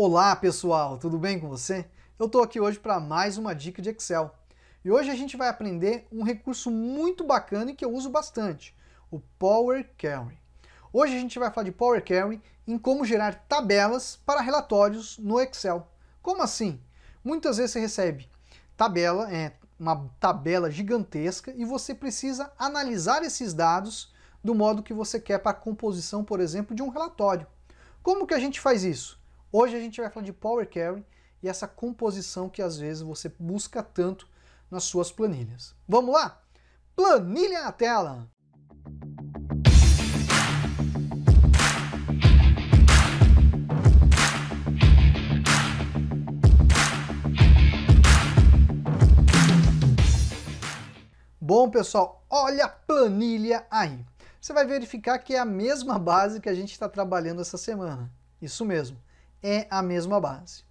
Olá pessoal, tudo bem com você? Eu estou aqui hoje para mais uma dica de Excel. E hoje a gente vai aprender um recurso muito bacana e que eu uso bastante, o Power Query. Hoje a gente vai falar de Power Query em como gerar tabelas para relatórios no Excel. Como assim? Muitas vezes você recebe tabela, é uma tabela gigantesca e você precisa analisar esses dados do modo que você quer para a composição, por exemplo, de um relatório. Como que a gente faz isso? Hoje a gente vai falar de Power Query e essa composição que às vezes você busca tanto nas suas planilhas. Vamos lá? Planilha na tela! Bom, pessoal, olha a planilha aí. Você vai verificar que é a mesma base que a gente está trabalhando essa semana. Isso mesmo é a mesma base.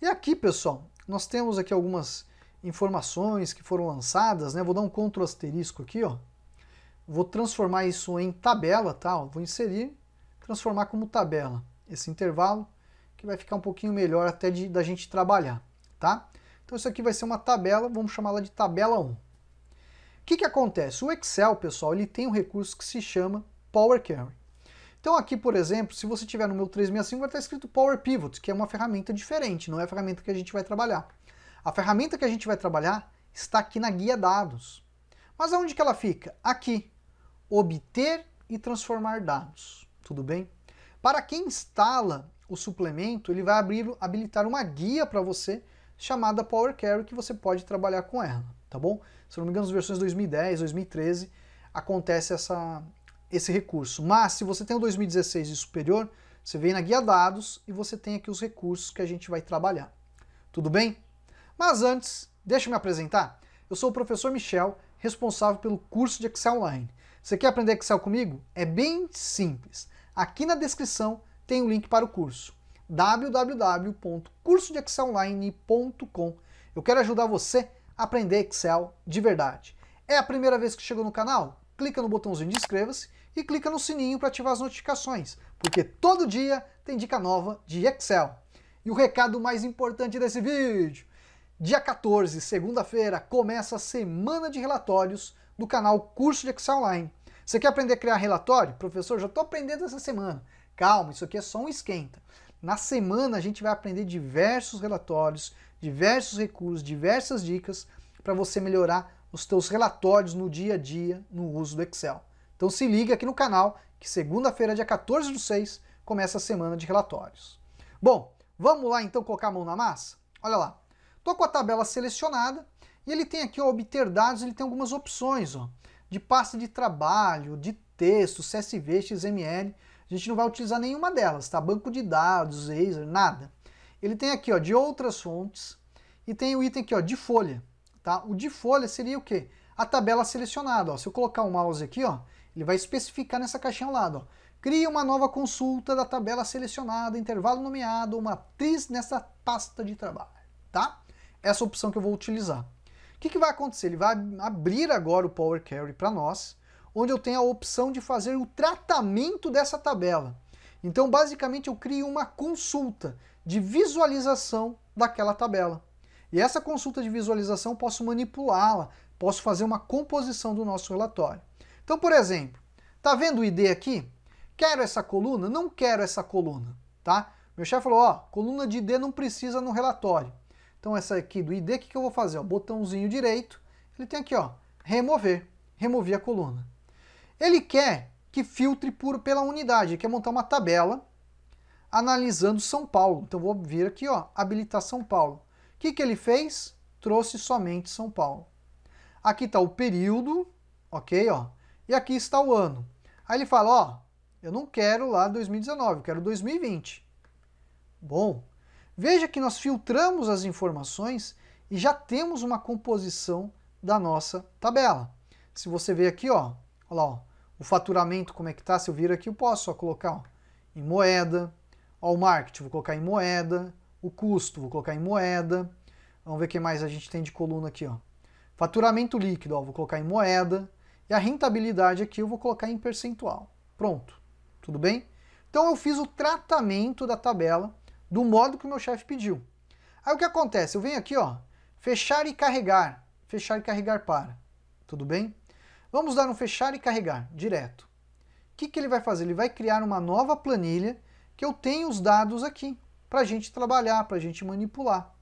E aqui, pessoal, nós temos aqui algumas informações que foram lançadas, né? Vou dar um Ctrl asterisco aqui, ó. Vou transformar isso em tabela, tá? vou inserir, transformar como tabela esse intervalo, que vai ficar um pouquinho melhor até de, da gente trabalhar, tá? Então isso aqui vai ser uma tabela, vamos chamá-la de tabela 1. O que, que acontece? O Excel, pessoal, ele tem um recurso que se chama Power Query. Então aqui, por exemplo, se você tiver no meu 365, vai estar escrito Power Pivot, que é uma ferramenta diferente, não é a ferramenta que a gente vai trabalhar. A ferramenta que a gente vai trabalhar está aqui na guia dados. Mas aonde que ela fica? Aqui, obter e transformar dados, tudo bem? Para quem instala o suplemento, ele vai abrir, habilitar uma guia para você chamada Power Query que você pode trabalhar com ela, tá bom? Se não me engano, nas versões 2010, 2013 acontece essa esse recurso. Mas se você tem o 2016 e superior, você vem na guia dados e você tem aqui os recursos que a gente vai trabalhar. Tudo bem? Mas antes, deixa eu me apresentar. Eu sou o professor Michel, responsável pelo curso de Excel Online. Você quer aprender Excel comigo? É bem simples. Aqui na descrição tem o um link para o curso www.cursodexcelonline.com. Eu quero ajudar você a aprender Excel de verdade. É a primeira vez que chegou no canal? Clica no botãozinho de inscreva-se e clica no sininho para ativar as notificações, porque todo dia tem dica nova de Excel. E o recado mais importante desse vídeo, dia 14, segunda-feira, começa a semana de relatórios do canal Curso de Excel Online. Você quer aprender a criar relatório? Professor, já estou aprendendo essa semana. Calma, isso aqui é só um esquenta. Na semana a gente vai aprender diversos relatórios, diversos recursos, diversas dicas para você melhorar os teus relatórios no dia a dia no uso do Excel. Então se liga aqui no canal que segunda-feira, dia 14 do 6, começa a semana de relatórios. Bom, vamos lá então colocar a mão na massa? Olha lá, estou com a tabela selecionada e ele tem aqui, ó, obter dados, ele tem algumas opções, ó, de pasta de trabalho, de texto, CSV, XML, a gente não vai utilizar nenhuma delas, tá? Banco de dados, Azure, nada. Ele tem aqui, ó, de outras fontes e tem o item aqui, ó, de folha, tá? O de folha seria o quê? A tabela selecionada, ó. Se eu colocar o mouse aqui, ó, ele vai especificar nessa caixinha ao lado. Ó. Cria uma nova consulta da tabela selecionada, intervalo nomeado, uma matriz nessa pasta de trabalho, tá? Essa opção que eu vou utilizar. O que, que vai acontecer? Ele vai abrir agora o Power Query para nós, onde eu tenho a opção de fazer o tratamento dessa tabela. Então, basicamente, eu crio uma consulta de visualização daquela tabela. E essa consulta de visualização posso manipulá-la, posso fazer uma composição do nosso relatório. Então, por exemplo, tá vendo o ID aqui? Quero essa coluna? Não quero essa coluna, tá? Meu chefe falou, ó, coluna de ID não precisa no relatório. Então essa aqui do ID, o que, que eu vou fazer? Ó, botãozinho direito, ele tem aqui, ó, remover. Removi a coluna. Ele quer que filtre por, pela unidade, ele quer montar uma tabela analisando São Paulo. Então vou vir aqui, ó, habilitar São Paulo. O que, que ele fez? Trouxe somente São Paulo. Aqui está o período, ok, ó e aqui está o ano. Aí ele fala, ó, eu não quero lá 2019, eu quero 2020. Bom, veja que nós filtramos as informações e já temos uma composição da nossa tabela. Se você ver aqui, ó, ó, lá, ó o faturamento, como é que tá, se eu vir aqui, eu posso ó, colocar ó, em moeda, ó, o marketing, vou colocar em moeda, o custo, vou colocar em moeda, vamos ver o que mais a gente tem de coluna aqui, ó. Faturamento líquido, ó, vou colocar em moeda, e a rentabilidade aqui eu vou colocar em percentual. Pronto, tudo bem? Então eu fiz o tratamento da tabela do modo que o meu chefe pediu. Aí o que acontece? Eu venho aqui, ó, fechar e carregar, fechar e carregar para, tudo bem? Vamos dar um fechar e carregar, direto. O que, que ele vai fazer? Ele vai criar uma nova planilha que eu tenho os dados aqui, para a gente trabalhar, para a gente manipular.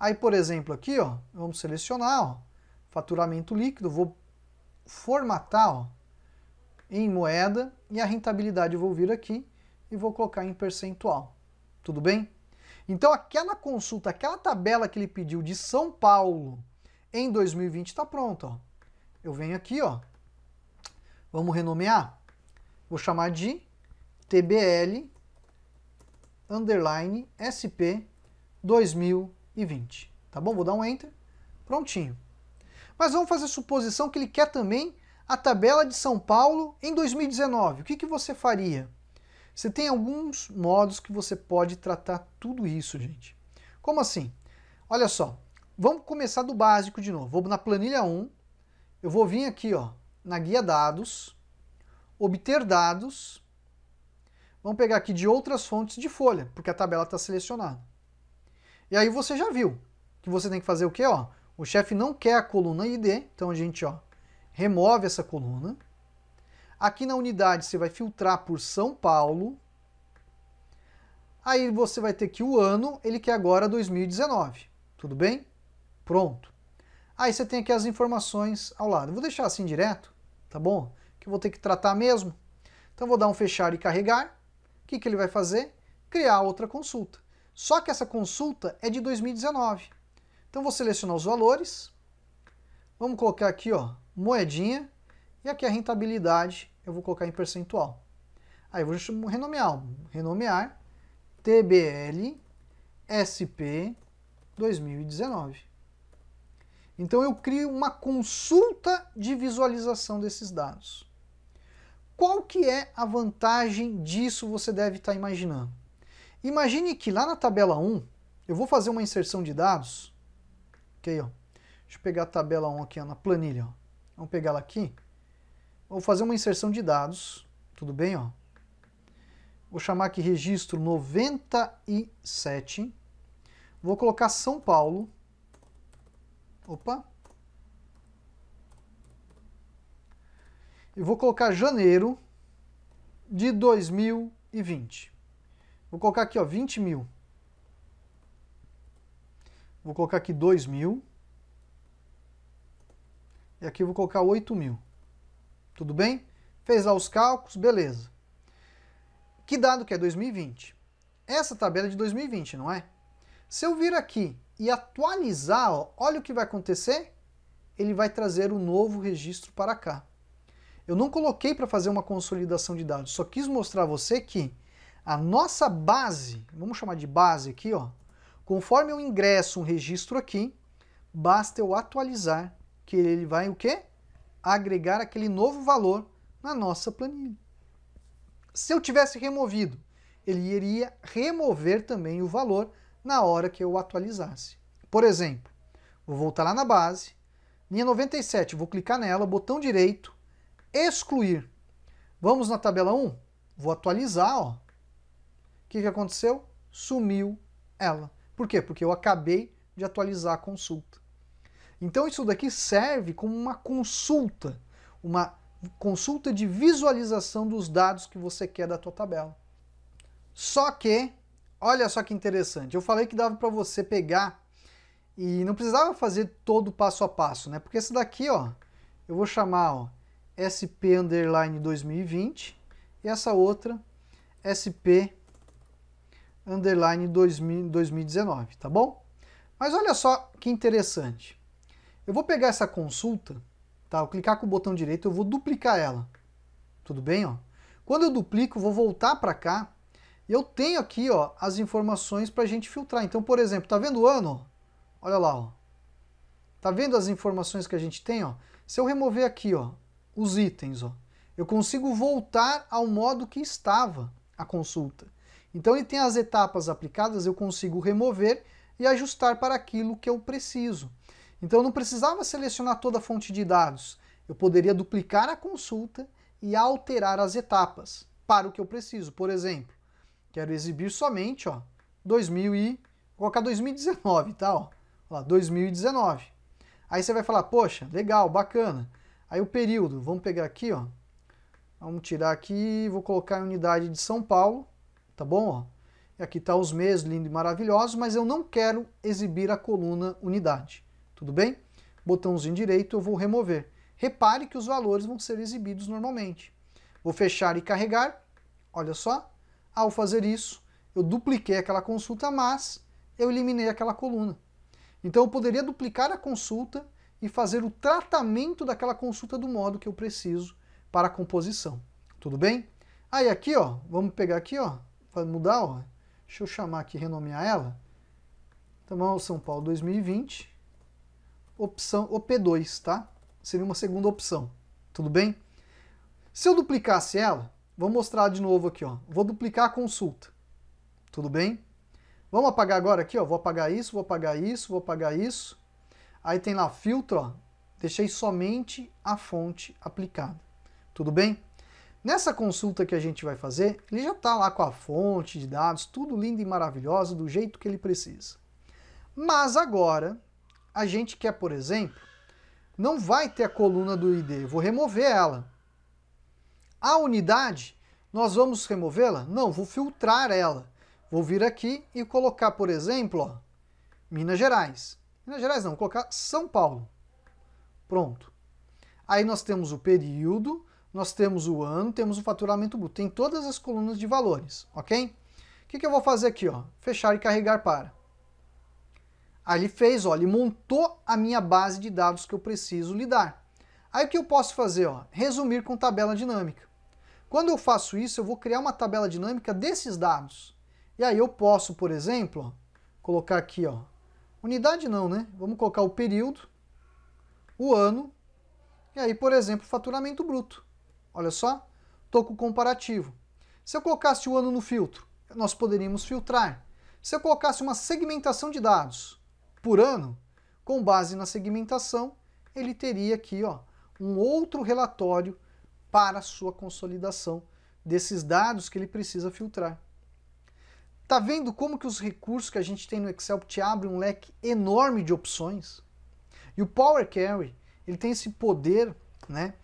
Aí, por exemplo, aqui, ó, vamos selecionar, ó, faturamento líquido, vou formatar ó, em moeda e a rentabilidade eu vou vir aqui e vou colocar em percentual. Tudo bem? Então aquela consulta, aquela tabela que ele pediu de São Paulo em 2020 está pronta. Eu venho aqui, ó. vamos renomear, vou chamar de TBL underline SP 2020. Tá bom? Vou dar um enter. Prontinho. Mas vamos fazer a suposição que ele quer também a tabela de São Paulo em 2019. O que, que você faria? Você tem alguns modos que você pode tratar tudo isso, gente. Como assim? Olha só, vamos começar do básico de novo. Vou na planilha 1, eu vou vir aqui ó, na guia dados, obter dados, vamos pegar aqui de outras fontes de folha, porque a tabela está selecionada. E aí você já viu que você tem que fazer o quê? Ó? O chefe não quer a coluna ID, então a gente ó, remove essa coluna. Aqui na unidade você vai filtrar por São Paulo. Aí você vai ter que o ano, ele quer agora 2019. Tudo bem? Pronto. Aí você tem aqui as informações ao lado. vou deixar assim direto, tá bom? Que eu vou ter que tratar mesmo. Então vou dar um fechar e carregar. O que, que ele vai fazer? Criar outra consulta. Só que essa consulta é de 2019. Então vou selecionar os valores, vamos colocar aqui ó, moedinha, e aqui a rentabilidade eu vou colocar em percentual. Aí vou renomear, renomear TBL SP 2019. Então eu crio uma consulta de visualização desses dados. Qual que é a vantagem disso você deve estar tá imaginando? Imagine que lá na tabela 1, eu vou fazer uma inserção de dados ó. Deixa eu pegar a tabela 1 aqui ó, na planilha, ó. Vamos pegar ela aqui. Vou fazer uma inserção de dados, tudo bem, ó. Vou chamar aqui registro 97. Vou colocar São Paulo. Opa. E vou colocar janeiro de 2020. Vou colocar aqui, ó, 20 mil. Vou colocar aqui 2.000. E aqui vou colocar 8.000. Tudo bem? Fez lá os cálculos, beleza. Que dado que é 2020? Essa tabela é de 2020, não é? Se eu vir aqui e atualizar, ó, olha o que vai acontecer. Ele vai trazer o um novo registro para cá. Eu não coloquei para fazer uma consolidação de dados, só quis mostrar a você que a nossa base, vamos chamar de base aqui, ó, Conforme eu ingresso um registro aqui, basta eu atualizar que ele vai o quê? Agregar aquele novo valor na nossa planilha. Se eu tivesse removido, ele iria remover também o valor na hora que eu atualizasse. Por exemplo, vou voltar lá na base, linha 97, vou clicar nela, botão direito, excluir. Vamos na tabela 1? Vou atualizar, ó. O que, que aconteceu? Sumiu ela. Por quê? Porque eu acabei de atualizar a consulta. Então isso daqui serve como uma consulta, uma consulta de visualização dos dados que você quer da tua tabela. Só que, olha só que interessante, eu falei que dava para você pegar e não precisava fazer todo passo a passo, né? Porque esse daqui, ó, eu vou chamar, ó, SP underline 2020 e essa outra SP underline 2019, tá bom? Mas olha só que interessante. Eu vou pegar essa consulta, tá? Eu clicar com o botão direito, eu vou duplicar ela. Tudo bem, ó? Quando eu duplico, vou voltar para cá e eu tenho aqui, ó, as informações para a gente filtrar. Então, por exemplo, tá vendo o ano? Olha lá, ó. Tá vendo as informações que a gente tem, ó? Se eu remover aqui, ó, os itens, ó, eu consigo voltar ao modo que estava a consulta. Então ele tem as etapas aplicadas, eu consigo remover e ajustar para aquilo que eu preciso. Então eu não precisava selecionar toda a fonte de dados, eu poderia duplicar a consulta e alterar as etapas para o que eu preciso. Por exemplo, quero exibir somente, ó, 2000 e vou colocar 2019, tá, ó, ó, 2019. Aí você vai falar, poxa, legal, bacana. Aí o período, vamos pegar aqui, ó, vamos tirar aqui, vou colocar a unidade de São Paulo tá bom? E aqui está os meses, lindo e maravilhoso, mas eu não quero exibir a coluna unidade, tudo bem? Botãozinho direito eu vou remover. Repare que os valores vão ser exibidos normalmente. Vou fechar e carregar, olha só, ao fazer isso, eu dupliquei aquela consulta, mas eu eliminei aquela coluna. Então eu poderia duplicar a consulta e fazer o tratamento daquela consulta do modo que eu preciso para a composição. Tudo bem? Aí aqui, ó, vamos pegar aqui, ó, mudar, ó. Deixa eu chamar aqui, renomear ela. então Tamanho São Paulo 2020. Opção OP2, tá? Seria uma segunda opção. Tudo bem? Se eu duplicasse ela, vou mostrar de novo aqui, ó. Vou duplicar a consulta. Tudo bem? Vamos apagar agora aqui, ó. Vou apagar isso, vou apagar isso, vou apagar isso. Aí tem lá filtro, ó. Deixei somente a fonte aplicada. Tudo bem? Nessa consulta que a gente vai fazer, ele já está lá com a fonte de dados, tudo lindo e maravilhoso, do jeito que ele precisa. Mas agora, a gente quer, por exemplo, não vai ter a coluna do ID, vou remover ela. A unidade, nós vamos removê-la? Não, vou filtrar ela. Vou vir aqui e colocar, por exemplo, ó, Minas Gerais. Minas Gerais não, vou colocar São Paulo. Pronto. Aí nós temos o período, nós temos o ano, temos o faturamento bruto. Tem todas as colunas de valores, ok? O que, que eu vou fazer aqui? Ó? Fechar e carregar para. Aí ele fez, ó, ele montou a minha base de dados que eu preciso lidar. Aí o que eu posso fazer? Ó? Resumir com tabela dinâmica. Quando eu faço isso, eu vou criar uma tabela dinâmica desses dados. E aí eu posso, por exemplo, ó, colocar aqui, ó, unidade não, né? Vamos colocar o período, o ano, e aí, por exemplo, faturamento bruto. Olha só, estou com o comparativo. Se eu colocasse o ano no filtro, nós poderíamos filtrar. Se eu colocasse uma segmentação de dados por ano, com base na segmentação, ele teria aqui ó, um outro relatório para a sua consolidação desses dados que ele precisa filtrar. Tá vendo como que os recursos que a gente tem no Excel te abrem um leque enorme de opções? E o Power Query, ele tem esse poder, né,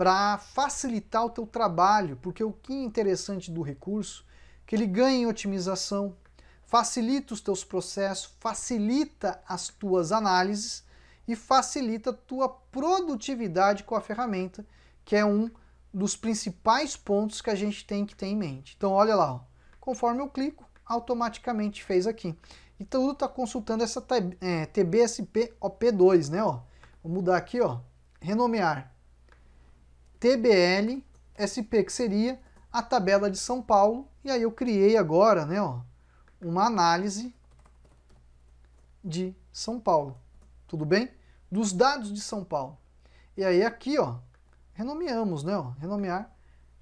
para facilitar o teu trabalho, porque o que é interessante do recurso que ele ganha em otimização, facilita os teus processos, facilita as tuas análises e facilita a tua produtividade com a ferramenta, que é um dos principais pontos que a gente tem que ter em mente. Então olha lá, ó. conforme eu clico, automaticamente fez aqui. E tudo está consultando essa é, TBSP OP2, né? Ó. Vou mudar aqui, ó, renomear. TBL SP, que seria a tabela de São Paulo. E aí eu criei agora né, ó, uma análise de São Paulo. Tudo bem? Dos dados de São Paulo. E aí aqui, ó, renomeamos, né? Ó, renomear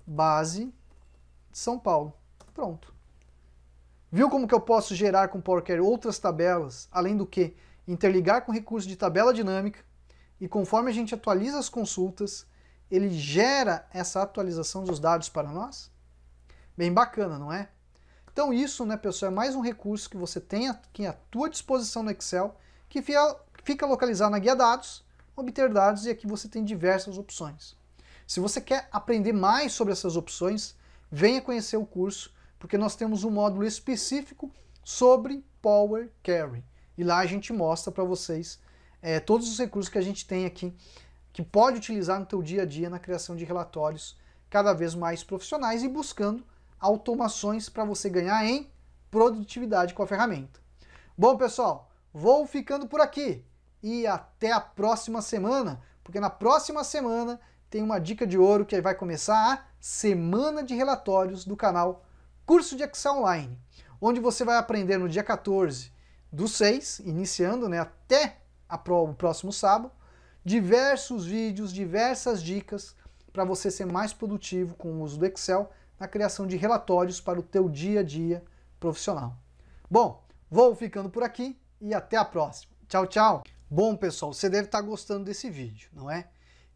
base de São Paulo. Pronto. Viu como que eu posso gerar com Power Query outras tabelas, além do que interligar com recurso de tabela dinâmica, e conforme a gente atualiza as consultas, ele gera essa atualização dos dados para nós? Bem bacana, não é? Então isso, né, pessoal, é mais um recurso que você tem aqui é à tua disposição no Excel, que fica localizado na guia dados, obter dados, e aqui você tem diversas opções. Se você quer aprender mais sobre essas opções, venha conhecer o curso, porque nós temos um módulo específico sobre Power Query. E lá a gente mostra para vocês é, todos os recursos que a gente tem aqui que pode utilizar no teu dia a dia na criação de relatórios cada vez mais profissionais e buscando automações para você ganhar em produtividade com a ferramenta. Bom, pessoal, vou ficando por aqui e até a próxima semana, porque na próxima semana tem uma dica de ouro que vai começar a semana de relatórios do canal Curso de Excel Online, onde você vai aprender no dia 14 do 6, iniciando né, até a, o próximo sábado, diversos vídeos, diversas dicas para você ser mais produtivo com o uso do Excel na criação de relatórios para o teu dia a dia profissional. Bom, vou ficando por aqui e até a próxima. Tchau, tchau! Bom, pessoal, você deve estar tá gostando desse vídeo, não é?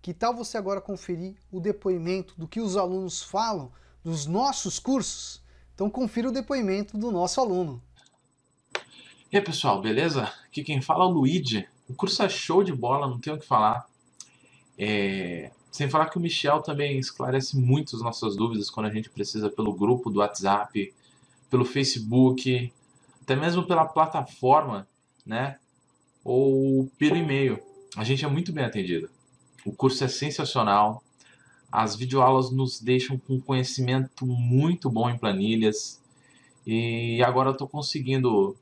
Que tal você agora conferir o depoimento do que os alunos falam dos nossos cursos? Então confira o depoimento do nosso aluno. E aí, pessoal, beleza? Aqui quem fala é o Luigi, o curso é show de bola, não tenho o que falar. É... Sem falar que o Michel também esclarece muito as nossas dúvidas quando a gente precisa pelo grupo do WhatsApp, pelo Facebook, até mesmo pela plataforma, né? Ou pelo e-mail. A gente é muito bem atendido. O curso é sensacional. As videoaulas nos deixam com conhecimento muito bom em planilhas. E agora eu estou conseguindo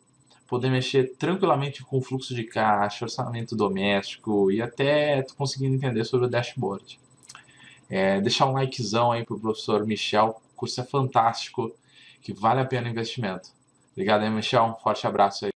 poder mexer tranquilamente com o fluxo de caixa, orçamento doméstico e até tu conseguindo entender sobre o dashboard. É, deixar um likezão aí pro professor Michel, o curso é fantástico, que vale a pena o investimento. Obrigado aí, Michel, um forte abraço aí.